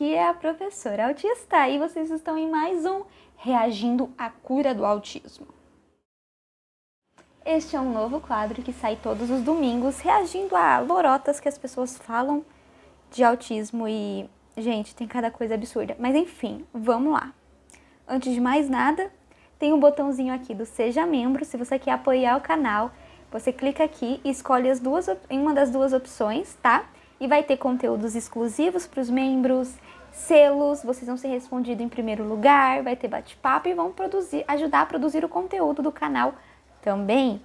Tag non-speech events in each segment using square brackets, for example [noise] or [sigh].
aqui é a professora autista e vocês estão em mais um Reagindo à Cura do Autismo. Este é um novo quadro que sai todos os domingos, reagindo a lorotas que as pessoas falam de autismo e, gente, tem cada coisa absurda. Mas enfim, vamos lá. Antes de mais nada, tem um botãozinho aqui do Seja Membro, se você quer apoiar o canal, você clica aqui e escolhe as duas, uma das duas opções, tá? e vai ter conteúdos exclusivos para os membros, selos, vocês vão ser respondidos em primeiro lugar, vai ter bate-papo e vão produzir, ajudar a produzir o conteúdo do canal também.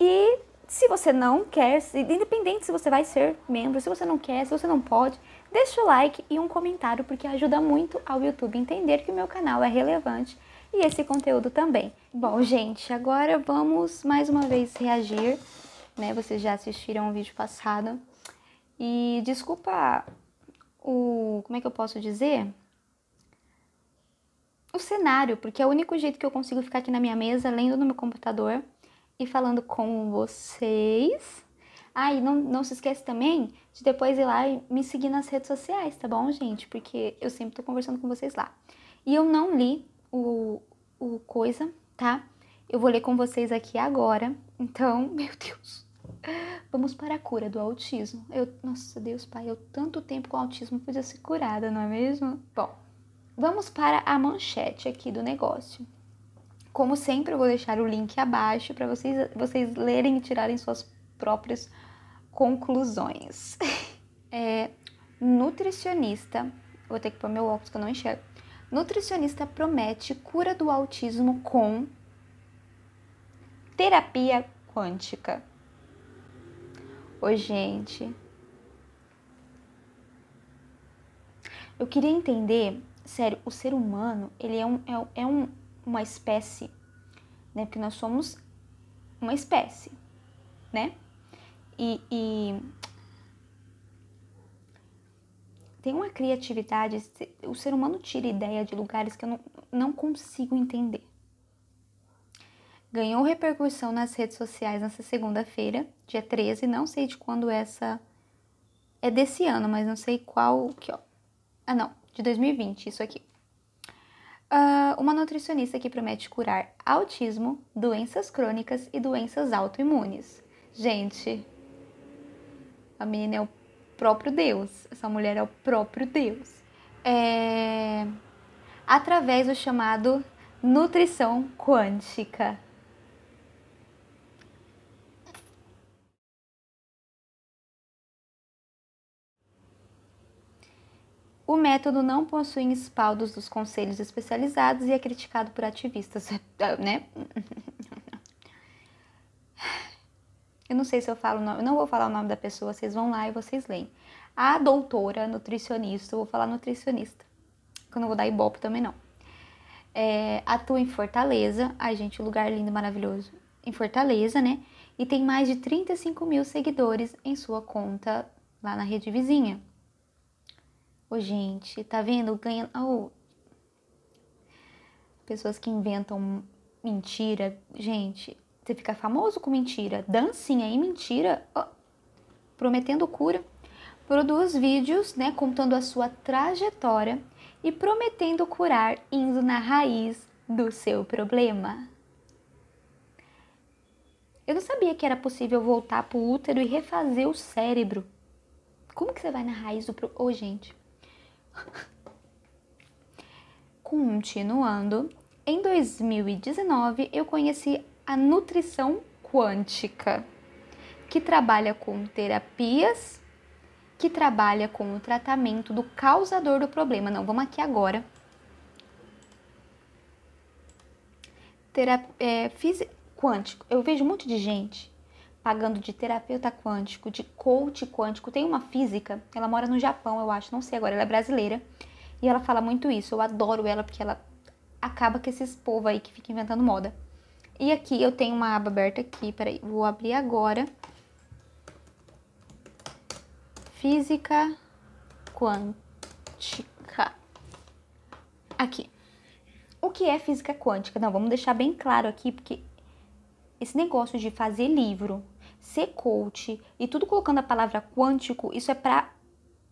E se você não quer, independente se você vai ser membro, se você não quer, se você não pode, deixa o like e um comentário porque ajuda muito ao YouTube entender que o meu canal é relevante e esse conteúdo também. Bom, gente, agora vamos mais uma vez reagir, né? Vocês já assistiram o vídeo passado e desculpa o. Como é que eu posso dizer? O cenário, porque é o único jeito que eu consigo ficar aqui na minha mesa, lendo no meu computador e falando com vocês. Ah, e não, não se esquece também de depois ir lá e me seguir nas redes sociais, tá bom, gente? Porque eu sempre tô conversando com vocês lá. E eu não li o, o coisa, tá? Eu vou ler com vocês aqui agora. Então, [laughs] meu Deus. Vamos para a cura do autismo. Eu, nossa Deus, pai, eu tanto tempo com autismo podia ser curada, não é mesmo? Bom, vamos para a manchete aqui do negócio. Como sempre, eu vou deixar o link abaixo para vocês, vocês lerem e tirarem suas próprias conclusões. [laughs] É, nutricionista, vou ter que pôr meu óculos que eu não enxergo. Nutricionista promete cura do autismo com terapia quântica. Oi, gente. Eu queria entender, sério, o ser humano, ele é, um, é, é um, uma espécie, né? Porque nós somos uma espécie, né? E, e tem uma criatividade, o ser humano tira ideia de lugares que eu não, não consigo entender ganhou repercussão nas redes sociais nessa segunda-feira, dia 13. Não sei de quando é essa. É desse ano, mas não sei qual. Que, ó. Ah, não, de 2020, isso aqui. Uh, uma nutricionista que promete curar autismo, doenças crônicas e doenças autoimunes. Gente, a menina é o próprio Deus, essa mulher é o próprio Deus. É... Através do chamado nutrição quântica. O método não possui respaldos dos conselhos especializados e é criticado por ativistas, [laughs] eh, né? Eu não sei se eu falo o nome, eu não vou falar o nome da pessoa, vocês vão lá e vocês leem. A doutora nutricionista, eu vou falar nutricionista, que eu não vou dar ibope também não. É, atua em Fortaleza, a gente, lugar lindo, maravilhoso, em Fortaleza, né? E tem mais de 35 mil seguidores em sua conta lá na rede vizinha. Ô, oh, gente, tá vendo? Ganha. Oh. Pessoas que inventam mentira. Gente, você fica famoso com mentira. Dancinha e mentira. Oh. Prometendo cura. Produz vídeos, né? Contando a sua trajetória e prometendo curar, indo na raiz do seu problema. Eu não sabia que era possível voltar pro útero e refazer o cérebro. Como que você vai na raiz do. pro... Ô, gente. Continuando, em 2019 eu conheci a nutrição quântica, que trabalha com terapias, que trabalha com o tratamento do causador do problema. Não, vamos aqui agora. Terapia, é, física, quântico. Eu vejo um monte de gente pagando de terapeuta quântico, de coach quântico. Tem uma física, ela mora no Japão, eu acho, não sei agora, ela é brasileira. E ela fala muito isso. Eu adoro ela porque ela acaba com esses povo aí que fica inventando moda. E aqui eu tenho uma aba aberta aqui, peraí, vou abrir agora. Física quântica. Aqui. O que é física quântica? Não, vamos deixar bem claro aqui, porque esse negócio de fazer livro ser coach e tudo colocando a palavra quântico, isso é para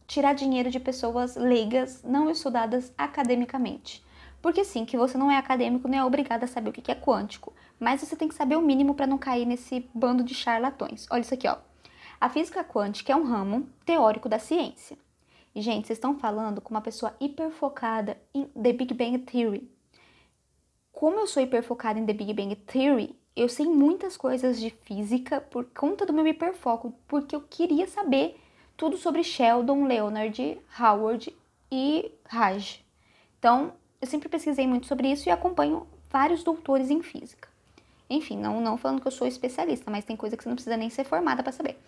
tirar dinheiro de pessoas leigas, não estudadas academicamente. Porque sim, que você não é acadêmico, não é obrigado a saber o que é quântico, mas você tem que saber o mínimo para não cair nesse bando de charlatões. Olha isso aqui, ó. A física quântica é um ramo teórico da ciência. E, gente, vocês estão falando com uma pessoa hiperfocada em The Big Bang Theory. Como eu sou hiperfocada em The Big Bang Theory, eu sei muitas coisas de física por conta do meu hiperfoco, porque eu queria saber tudo sobre Sheldon, Leonard, Howard e Raj. Então, eu sempre pesquisei muito sobre isso e acompanho vários doutores em física. Enfim, não, não falando que eu sou especialista, mas tem coisa que você não precisa nem ser formada para saber.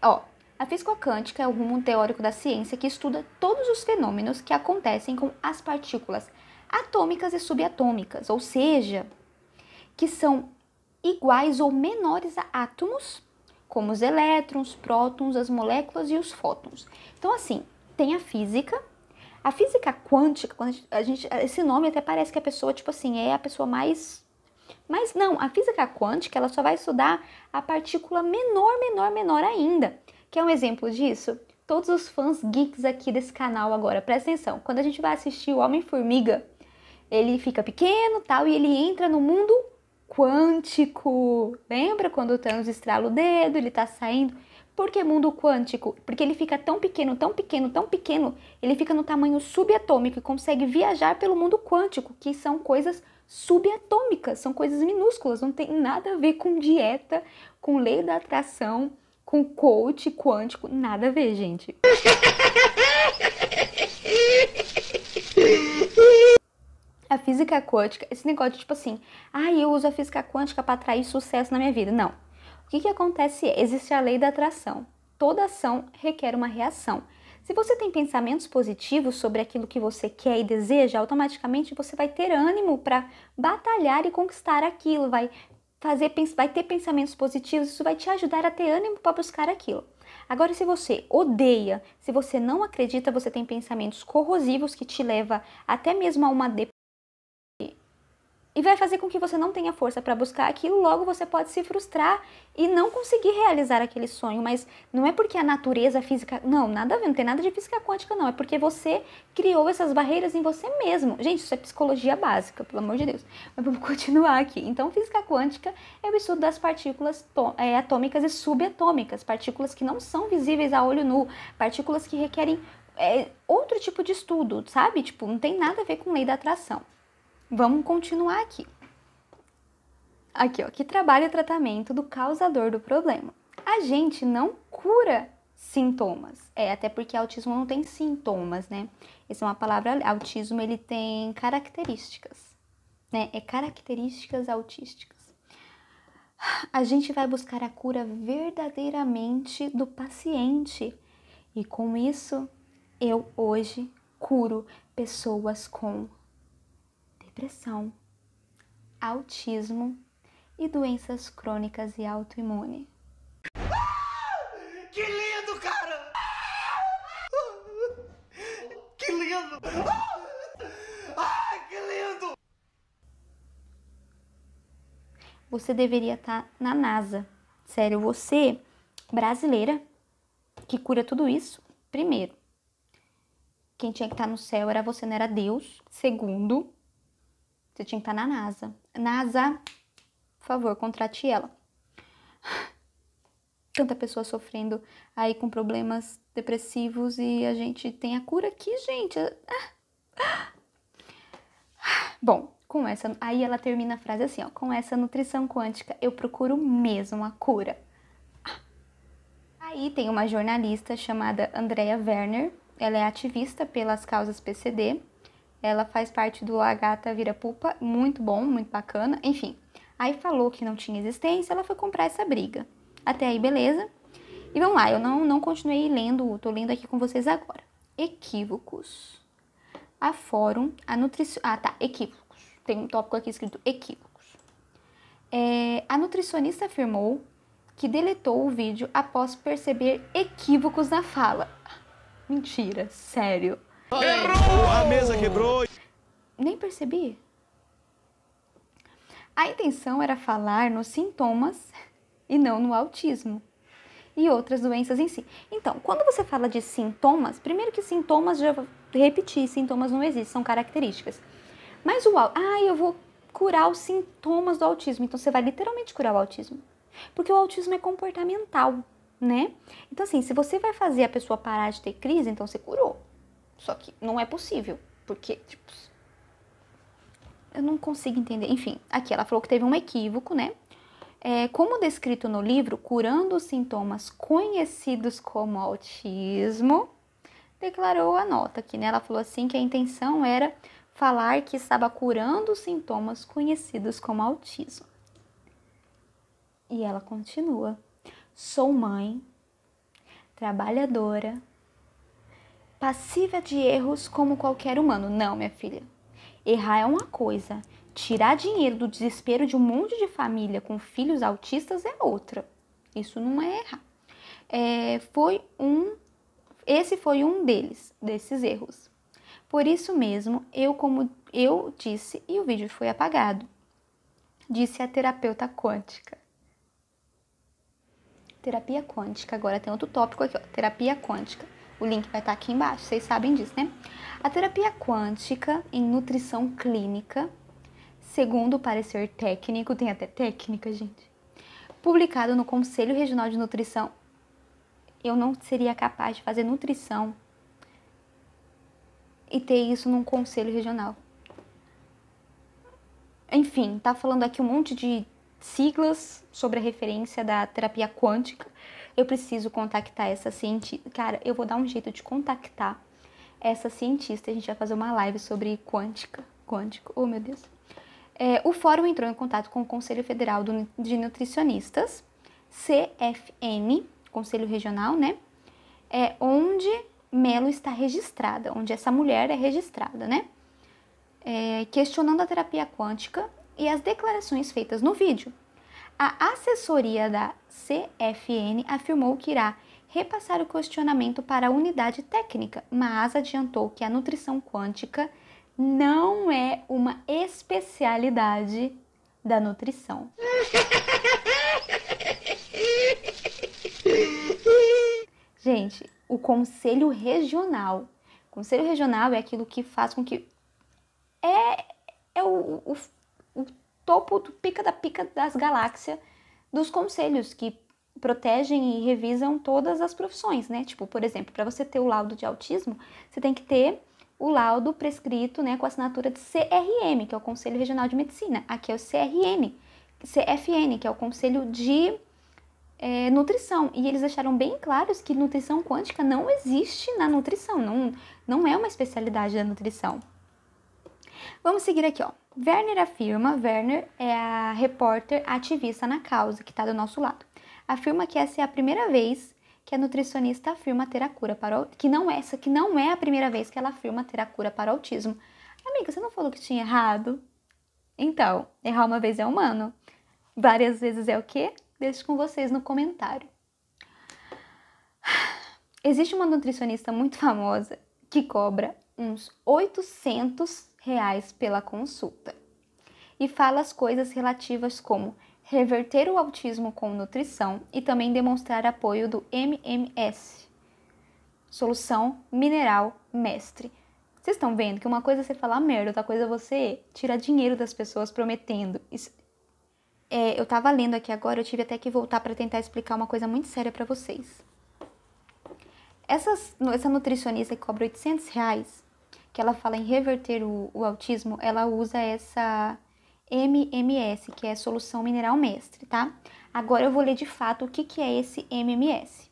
Ó, a física quântica é o rumo teórico da ciência que estuda todos os fenômenos que acontecem com as partículas atômicas e subatômicas, ou seja, que são iguais ou menores a átomos, como os elétrons, prótons, as moléculas e os fótons. Então, assim, tem a física. A física quântica, quando a gente, esse nome até parece que a pessoa, tipo assim, é a pessoa mais. Mas não, a física quântica ela só vai estudar a partícula menor, menor, menor ainda. Quer um exemplo disso? Todos os fãs geeks aqui desse canal agora, presta atenção. Quando a gente vai assistir o Homem-Formiga, ele fica pequeno tal, e ele entra no mundo quântico. Lembra quando o Thanos estrala o dedo, ele tá saindo? Por que mundo quântico? Porque ele fica tão pequeno, tão pequeno, tão pequeno, ele fica no tamanho subatômico e consegue viajar pelo mundo quântico, que são coisas subatômicas, são coisas minúsculas, não tem nada a ver com dieta, com lei da atração, com coach quântico, nada a ver, gente. [laughs] a física quântica, esse negócio de tipo assim, ah, eu uso a física quântica para atrair sucesso na minha vida. Não. O que, que acontece é, existe a lei da atração. Toda ação requer uma reação. Se você tem pensamentos positivos sobre aquilo que você quer e deseja, automaticamente você vai ter ânimo para batalhar e conquistar aquilo, vai fazer, vai ter pensamentos positivos, isso vai te ajudar a ter ânimo para buscar aquilo. Agora, se você odeia, se você não acredita, você tem pensamentos corrosivos que te leva até mesmo a uma depressão e vai fazer com que você não tenha força para buscar aquilo, logo você pode se frustrar e não conseguir realizar aquele sonho, mas não é porque a natureza física, não, nada a ver, não tem nada de física quântica não, é porque você criou essas barreiras em você mesmo. Gente, isso é psicologia básica, pelo amor de Deus. Mas vamos [laughs] continuar aqui. Então, física quântica é o estudo das partículas é, atômicas e subatômicas, partículas que não são visíveis a olho nu, partículas que requerem é, outro tipo de estudo, sabe? Tipo, não tem nada a ver com lei da atração. Vamos continuar aqui. Aqui, ó, que trabalha o tratamento do causador do problema. A gente não cura sintomas. É, até porque autismo não tem sintomas, né? Essa é uma palavra, autismo ele tem características, né? É características autísticas. A gente vai buscar a cura verdadeiramente do paciente. E com isso, eu hoje curo pessoas com depressão, autismo e doenças crônicas e autoimune. Ah! que lindo, cara! Ah! que lindo! Ah, que lindo! Você deveria estar tá na NASA. Sério, você, brasileira, que cura tudo isso, primeiro. Quem tinha que estar tá no céu era você, não era Deus. Segundo, você tinha que estar tá na NASA. NASA, por favor, contrate ela. [sighs] Tanta pessoa sofrendo aí com problemas depressivos e a gente tem a cura aqui, gente. Ah, ah. Bom, com essa, aí ela termina a frase assim, ó, com essa nutrição quântica eu procuro mesmo a cura. Aí tem uma jornalista chamada Andrea Werner, ela é ativista pelas causas PCD ela faz parte do A Gata Vira Pupa, muito bom, muito bacana, enfim. Aí falou que não tinha existência, ela foi comprar essa briga. Até aí, beleza. E vamos lá, eu não, não continuei lendo, tô lendo aqui com vocês agora. Equívocos. A fórum, a nutrição. Ah, tá, equívocos. Tem um tópico aqui escrito equívocos. É, a nutricionista afirmou que deletou o vídeo após perceber equívocos na fala. Mentira, sério. Errou! A mesa quebrou! nem percebi. A intenção era falar nos sintomas e não no autismo e outras doenças em si. Então, quando você fala de sintomas, primeiro que sintomas, já repetir sintomas não existem, são características. Mas o ah, eu vou curar os sintomas do autismo. Então, você vai literalmente curar o autismo. Porque o autismo é comportamental, né? Então, assim, se você vai fazer a pessoa parar de ter crise, então você curou. Só que não é possível, porque, tipo, eu não consigo entender. Enfim, aqui ela falou que teve um equívoco, né? É, como descrito no livro, curando os sintomas conhecidos como autismo, declarou a nota aqui, né? Ela falou assim que a intenção era falar que estava curando os sintomas conhecidos como autismo. E ela continua: Sou mãe, trabalhadora, passiva de erros como qualquer humano. Não, minha filha, Errar é uma coisa, tirar dinheiro do desespero de um monte de família com filhos autistas é outra. Isso não é errar. É, foi um, esse foi um deles, desses erros. Por isso mesmo, eu como eu disse e o vídeo foi apagado. Disse a terapeuta quântica. Terapia quântica. Agora tem outro tópico aqui, ó, terapia quântica. O link vai estar tá aqui embaixo, vocês sabem disso, né? A terapia quântica em nutrição clínica, segundo o parecer técnico, tem até técnica, gente, publicado no Conselho Regional de Nutrição, eu não seria capaz de fazer nutrição e ter isso num conselho regional. Enfim, tá falando aqui um monte de siglas sobre a referência da terapia quântica eu preciso contactar essa cientista. Cara, eu vou dar um jeito de contactar essa cientista. A gente vai fazer uma live sobre quântica. Quântico, oh meu Deus. É, o fórum entrou em contato com o Conselho Federal de Nutricionistas, CFN, Conselho Regional, né? É onde Melo está registrada, onde essa mulher é registrada, né? É, questionando a terapia quântica e as declarações feitas no vídeo a assessoria da CFN afirmou que irá repassar o questionamento para a unidade técnica, mas adiantou que a nutrição quântica não é uma especialidade da nutrição. Gente, o conselho regional. conselho regional é aquilo que faz com que é, é o, o topo do pica da pica das galáxias dos conselhos que protegem e revisam todas as profissões, né? Tipo, por exemplo, para você ter o laudo de autismo, você tem que ter o laudo prescrito, né, com a assinatura de CRM, que é o Conselho Regional de Medicina. Aqui é o CRM, CFN, que é o Conselho de é, Nutrição. E eles deixaram bem claros que nutrição quântica não existe na nutrição, não, não é uma especialidade da nutrição. Vamos seguir aqui, ó. Werner afirma, Werner é a repórter ativista na causa que está do nosso lado, afirma que essa é a primeira vez que a nutricionista afirma ter a cura para o... que não é essa que não é a primeira vez que ela afirma ter a cura para o autismo. Amiga, você não falou que tinha errado? Então, errar uma vez é humano. Várias vezes é o quê? Deixo com vocês no comentário. Existe uma nutricionista muito famosa que cobra uns 800 reais pela consulta. E fala as coisas relativas como reverter o autismo com nutrição e também demonstrar apoio do MMS. Solução Mineral Mestre. Vocês estão vendo que uma coisa é você falar merda, outra coisa é você tirar dinheiro das pessoas prometendo. É, eu tava lendo aqui agora, eu tive até que voltar para tentar explicar uma coisa muito séria para vocês. Essas, essa nutricionista que cobra 800 reais, que ela fala em reverter o, o autismo, ela usa essa MMS, que é solução mineral mestre, tá? Agora eu vou ler de fato o que, que é esse MMS.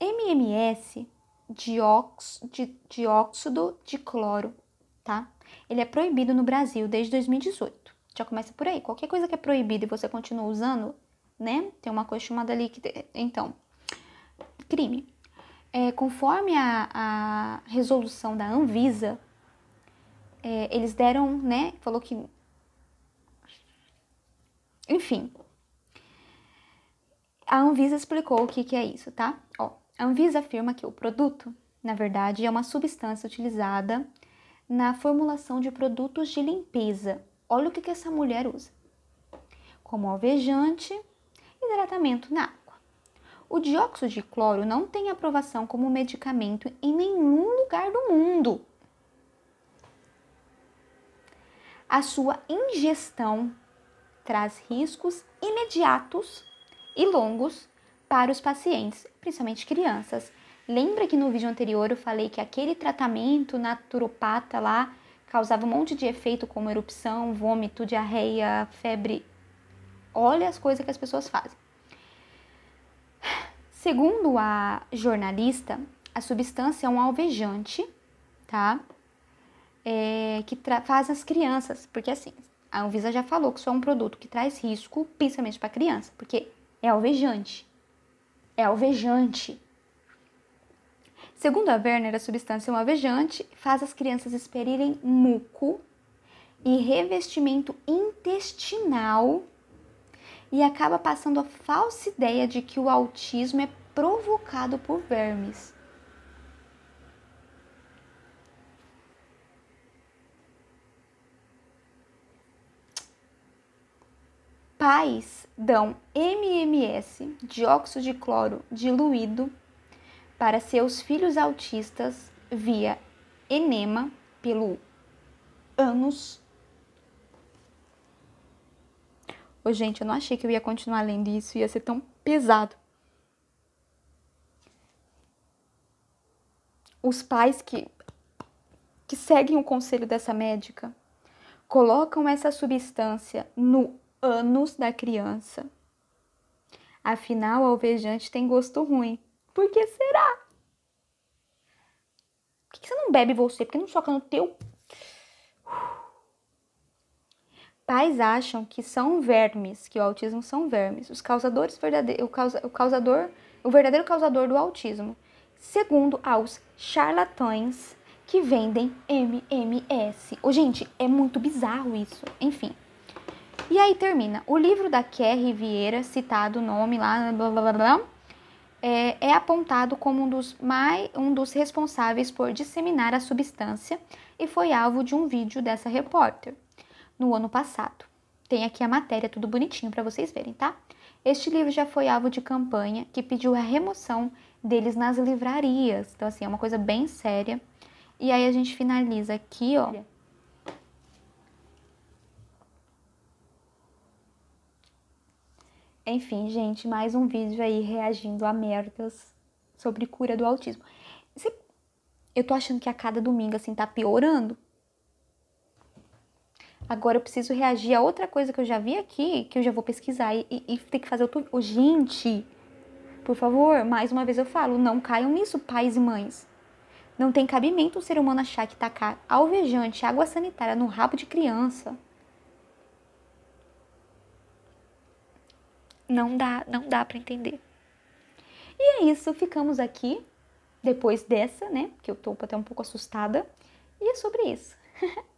MMS, dióxido de, dióxido de cloro, tá? Ele é proibido no Brasil desde 2018. Já começa por aí. Qualquer coisa que é proibida e você continua usando, né? Tem uma coisa chamada ali que. Então, crime é, conforme a, a, resolução da Anvisa, é, eles deram, né? Falou que. Enfim. A Anvisa explicou o que, que é isso, tá? Ó, a Anvisa afirma que o produto, na verdade, é uma substância utilizada na formulação de produtos de limpeza. Olha o que, que essa mulher usa: como alvejante, hidratamento na o dióxido de cloro não tem aprovação como medicamento em nenhum lugar do mundo. A sua ingestão traz riscos imediatos e longos para os pacientes, principalmente crianças. Lembra que no vídeo anterior eu falei que aquele tratamento naturopata lá causava um monte de efeito como erupção, vômito, diarreia, febre. Olha as coisas que as pessoas fazem. Segundo a jornalista, a substância é um alvejante, tá? É, que faz as crianças, porque assim, a Anvisa já falou que isso é um produto que traz risco, principalmente para criança, porque é alvejante. É alvejante. Segundo a Werner, a substância é um alvejante, faz as crianças experirem muco e revestimento intestinal e acaba passando a falsa ideia de que o autismo é provocado por vermes. Pais dão MMS, dióxido de cloro diluído, para seus filhos autistas via enema pelo ânus oh, gente, eu não achei que eu ia continuar lendo isso, ia ser tão pesado. Os pais que, que seguem o conselho dessa médica colocam essa substância no ânus da criança. Afinal, a alvejante tem gosto ruim. Por que será? Por que você não bebe você? Por que não soca no teu pais acham que são vermes, que o autismo são vermes, os causadores verdadeiros, o, causa, o causador, o verdadeiro causador do autismo, segundo aos charlatães que vendem MMS. Oh, gente, é muito bizarro isso. Enfim. E aí termina. O livro da Kerry Vieira, citado o nome lá, blá blá blá, blá é, é apontado como um dos, mais, um dos responsáveis por disseminar a substância e foi alvo de um vídeo dessa repórter no ano passado. Tem aqui a matéria, tudo bonitinho para vocês verem, tá? Este livro já foi alvo de campanha que pediu a remoção deles nas livrarias. Então, assim, é uma coisa bem séria. E aí a gente finaliza aqui, ó. Enfim, gente, mais um vídeo aí reagindo a merdas sobre cura do autismo. Eu tô achando que a cada domingo, assim, tá piorando. Agora eu preciso reagir a outra coisa que eu já vi aqui, que eu já vou pesquisar e, e, e ter que fazer outro. Oh, gente, por favor, mais uma vez eu falo, não caiam nisso, pais e mães. Não tem cabimento um ser humano achar que tacar alvejante, água sanitária no rabo de criança. Não dá, não dá para entender. E é isso, ficamos aqui depois dessa, né? Que eu tô até um pouco assustada. E é sobre isso. [laughs]